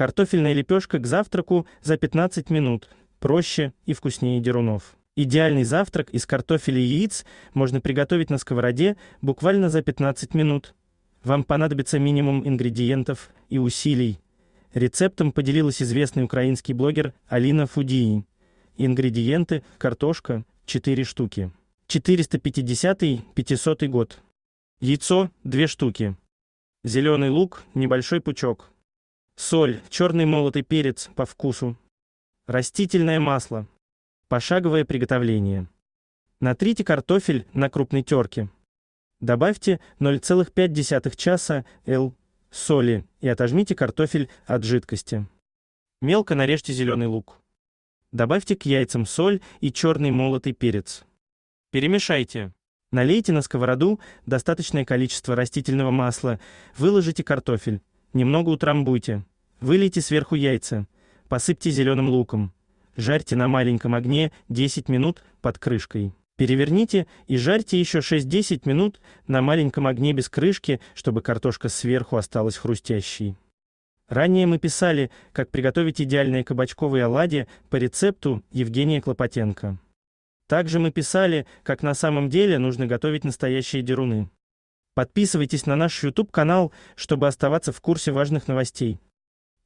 Картофельная лепешка к завтраку за 15 минут. Проще и вкуснее дерунов. Идеальный завтрак из картофеля и яиц можно приготовить на сковороде буквально за 15 минут. Вам понадобится минимум ингредиентов и усилий. Рецептом поделилась известный украинский блогер Алина Фудии. Ингредиенты: картошка 4 штуки. 450-500 год. Яйцо 2 штуки. Зеленый лук небольшой пучок соль, черный молотый перец по вкусу, растительное масло. Пошаговое приготовление. Натрите картофель на крупной терке. Добавьте 0,5 часа л соли и отожмите картофель от жидкости. Мелко нарежьте зеленый лук. Добавьте к яйцам соль и черный молотый перец. Перемешайте. Налейте на сковороду достаточное количество растительного масла, выложите картофель, немного утрамбуйте. Вылейте сверху яйца. Посыпьте зеленым луком. Жарьте на маленьком огне 10 минут под крышкой. Переверните и жарьте еще 6-10 минут на маленьком огне без крышки, чтобы картошка сверху осталась хрустящей. Ранее мы писали, как приготовить идеальные кабачковые оладьи по рецепту Евгения Клопотенко. Также мы писали, как на самом деле нужно готовить настоящие деруны. Подписывайтесь на наш YouTube-канал, чтобы оставаться в курсе важных новостей.